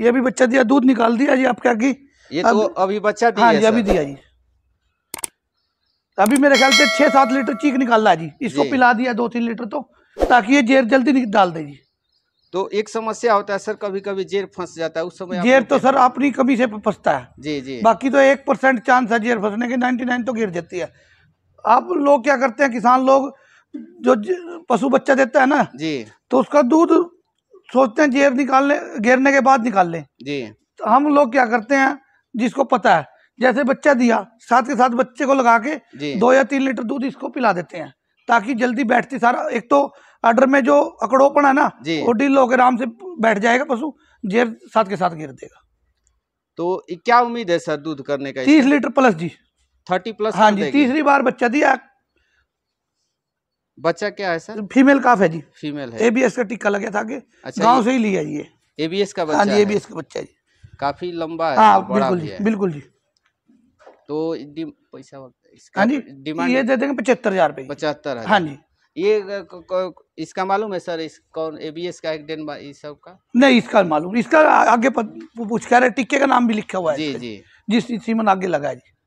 ये अभी बच्चा दिया दूध निकाल दिया जी आपके आगे ये तो अभी बच्चा दिया हाँ जी अभी दिया जी अभी मेरे ख्याल से छह सात लीटर चीख निकाल रहा जी इसको पिला दिया दो तीन लीटर तो ताकि ये जेर जल्दी डाल दे जी तो एक समस्या होता है सर कभी कभी जेर फंस जाता है उस समय जेर तो सर अपनी कमी से फंसता है जी जी बाकी तो एक परसेंट चांस है जेर फंसने के नाइन्टी नाइन तो गिर जाती है आप लोग क्या करते हैं किसान लोग जो पशु बच्चा देता है ना जी तो उसका दूध सोचते हैं जेब निकालने घेरने के बाद निकाल लें जी तो हम लोग क्या करते हैं जिसको पता है जैसे बच्चा दिया साथ के साथ बच्चे को लगा के दो या तीन लीटर दूध इसको पिला देते हैं ताकि जल्दी बैठते सारा एक तो अडर में जो अकड़ोपन है ना वो डील होकर आराम से बैठ जाएगा पशु जेब साथ के साथ गिर देगा तो क्या उम्मीद है सर दूध करने का तीस लीटर प्लस जी थर्टी प्लस हाँ जी तीसरी बार बच्चा दिया बच्चा क्या है सर फीमेल काफ है जी फीमेल है एबीएस का टिक्का लगे था अच्छा, गाँव से ही लिया ये एबीएस हाँ का बच्चा एबीएस का बच्चा जी काफी लंबा है हाँ बिल्कुल जी बिल्कुल जी तो पैसा हाँ जी डिमांड ये दे देंगे पचहत्तर हजार रुपये पचहत्तर हाँ जी ये इसका मालूम है सर इस कौन एबीएस का एक्डेंट इस सब का नहीं इसका मालूम इसका आगे पूछ कह रहे टिक्के का नाम भी लिखा हुआ है जी जी जिस सीमन आगे लगा जी